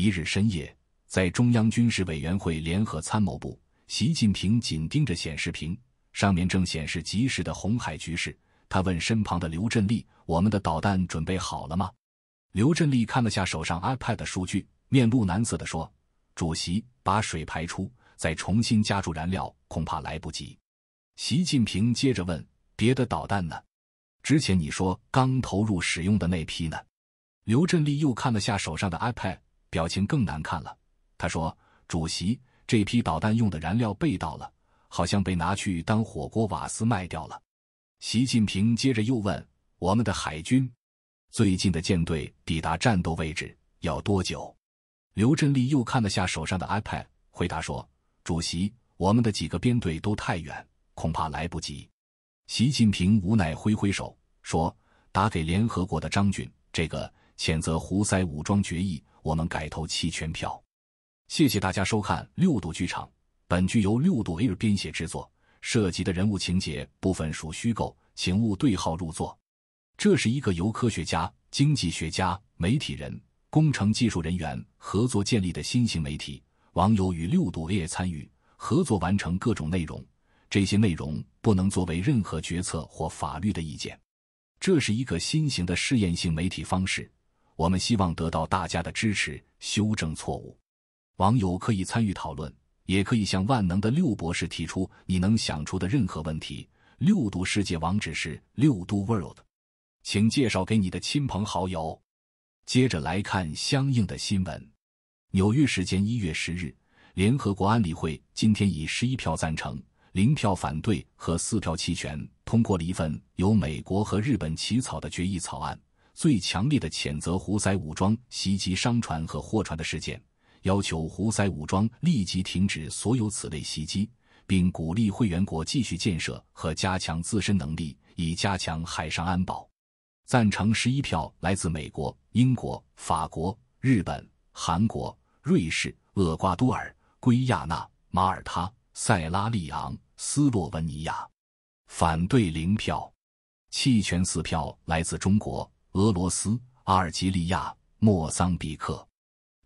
一日深夜，在中央军事委员会联合参谋部，习近平紧盯着显示屏，上面正显示及时的红海局势。他问身旁的刘振利：“我们的导弹准备好了吗？”刘振利看了下手上 iPad 的数据，面露难色的说：“主席，把水排出，再重新加注燃料，恐怕来不及。”习近平接着问：“别的导弹呢？之前你说刚投入使用的那批呢？”刘振利又看了下手上的 iPad。表情更难看了。他说：“主席，这批导弹用的燃料被盗了，好像被拿去当火锅瓦斯卖掉了。”习近平接着又问：“我们的海军，最近的舰队抵达战斗位置要多久？”刘振利又看了下手上的 iPad，回答说：“主席，我们的几个编队都太远，恐怕来不及。”习近平无奈挥挥手说：“打给联合国的张军，这个。”谴责胡塞武装决议，我们改投弃权票。谢谢大家收看六度剧场。本剧由六度 AI 编写制作，涉及的人物情节部分属虚构，请勿对号入座。这是一个由科学家、经济学家、媒体人、工程技术人员合作建立的新型媒体。网友与六度 AI 参与合作完成各种内容，这些内容不能作为任何决策或法律的意见。这是一个新型的试验性媒体方式。我们希望得到大家的支持，修正错误。网友可以参与讨论，也可以向万能的六博士提出你能想出的任何问题。六度世界网址是六度 world，请介绍给你的亲朋好友。接着来看相应的新闻。纽约时间一月十日，联合国安理会今天以十一票赞成、零票反对和四票弃权通过了一份由美国和日本起草的决议草案。最强烈的谴责胡塞武装袭击商船和货船的事件，要求胡塞武装立即停止所有此类袭击，并鼓励会员国继续建设和加强自身能力，以加强海上安保。赞成十一票，来自美国、英国、法国、日本、韩国、瑞士、厄瓜多尔、圭亚那、马耳他、塞拉利昂、斯洛文尼亚；反对零票，弃权四票，来自中国。俄罗斯、阿尔及利亚、莫桑比克，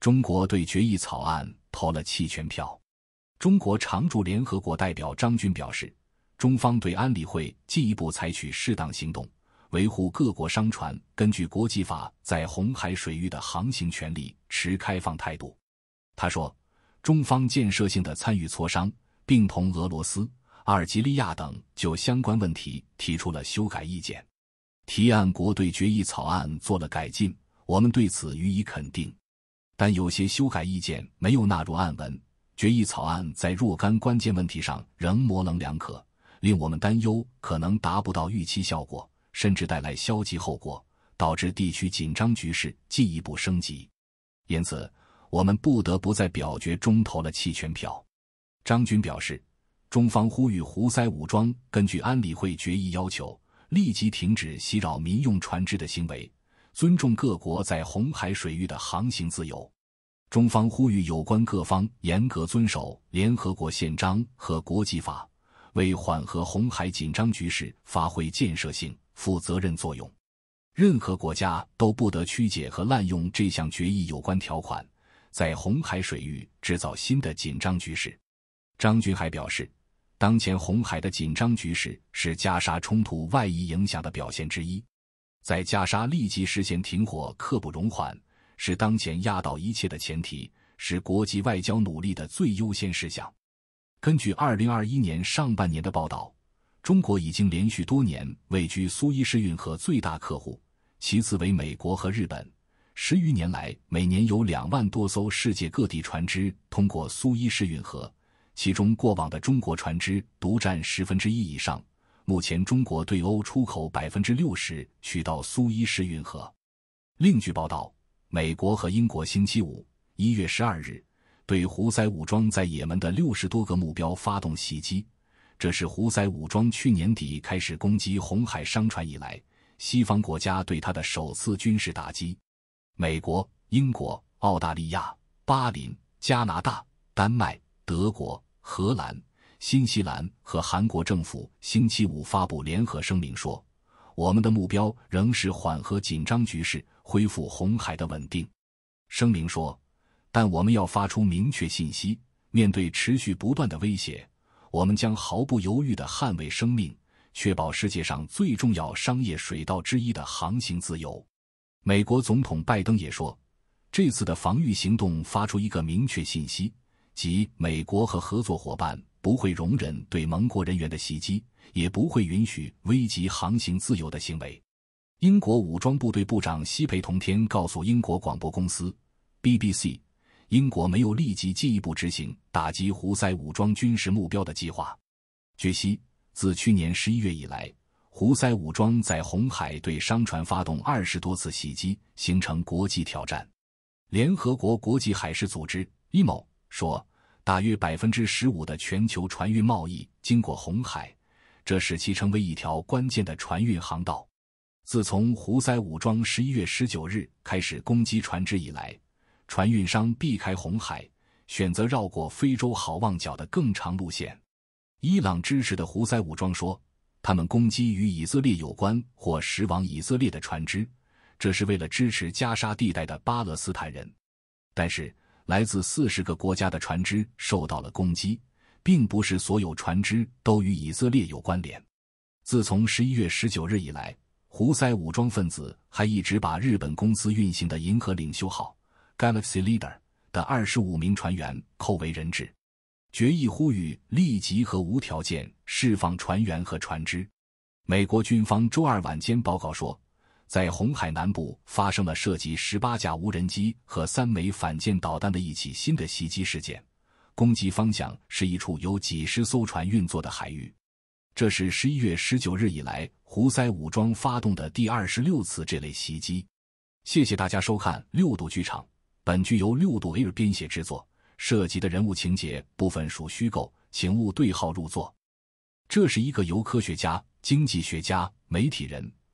中国对决议草案投了弃权票。中国常驻联合国代表张军表示，中方对安理会进一步采取适当行动，维护各国商船根据国际法在红海水域的航行权利持开放态度。他说，中方建设性的参与磋商，并同俄罗斯、阿尔及利亚等就相关问题提出了修改意见。提案国对决议草案做了改进，我们对此予以肯定，但有些修改意见没有纳入案文。决议草案在若干关键问题上仍模棱两可，令我们担忧可能达不到预期效果，甚至带来消极后果，导致地区紧张局势进一步升级。因此，我们不得不在表决中投了弃权票。张军表示，中方呼吁胡塞武装根据安理会决议要求。立即停止袭扰民用船只的行为，尊重各国在红海水域的航行自由。中方呼吁有关各方严格遵守联合国宪章和国际法，为缓和红海紧张局势发挥建设性、负责任作用。任何国家都不得曲解和滥用这项决议有关条款，在红海水域制造新的紧张局势。张军还表示。当前红海的紧张局势是加沙冲突外溢影响的表现之一，在加沙立即实现停火刻不容缓，是当前压倒一切的前提，是国际外交努力的最优先事项。根据二零二一年上半年的报道，中国已经连续多年位居苏伊士运河最大客户，其次为美国和日本。十余年来，每年有两万多艘世界各地船只通过苏伊士运河。其中，过往的中国船只独占十分之一以上。目前，中国对欧出口百分之六十去到苏伊士运河。另据报道，美国和英国星期五（一月十二日）对胡塞武装在也门的六十多个目标发动袭击，这是胡塞武装去年底开始攻击红海商船以来，西方国家对它的首次军事打击。美国、英国、澳大利亚、巴林、加拿大、丹麦。德国、荷兰、新西兰和韩国政府星期五发布联合声明说：“我们的目标仍是缓和紧张局势，恢复红海的稳定。”声明说：“但我们要发出明确信息，面对持续不断的威胁，我们将毫不犹豫的捍卫生命，确保世界上最重要商业水道之一的航行自由。”美国总统拜登也说：“这次的防御行动发出一个明确信息。”即美国和合作伙伴不会容忍对盟国人员的袭击，也不会允许危及航行自由的行为。英国武装部队部长西培同天告诉英国广播公司 （BBC），英国没有立即进一步执行打击胡塞武装军事目标的计划。据悉，自去年十一月以来，胡塞武装在红海对商船发动二十多次袭击，形成国际挑战。联合国国际海事组织 m 某。说，大约百分之十五的全球船运贸易经过红海，这使其成为一条关键的船运航道。自从胡塞武装十一月十九日开始攻击船只以来，船运商避开红海，选择绕过非洲好望角的更长路线。伊朗支持的胡塞武装说，他们攻击与以色列有关或驶往以色列的船只，这是为了支持加沙地带的巴勒斯坦人。但是。来自四十个国家的船只受到了攻击，并不是所有船只都与以色列有关联。自从十一月十九日以来，胡塞武装分子还一直把日本公司运行的“银河领袖号 ”（Galaxy Leader） 的二十五名船员扣为人质。决议呼吁立即和无条件释放船员和船只。美国军方周二晚间报告说。在红海南部发生了涉及十八架无人机和三枚反舰导弹的一起新的袭击事件，攻击方向是一处由几十艘船运作的海域。这是十一月十九日以来胡塞武装发动的第二十六次这类袭击。谢谢大家收看六度剧场，本剧由六度 air 编写制作，涉及的人物情节部分属虚构，请勿对号入座。这是一个由科学家、经济学家、媒体人。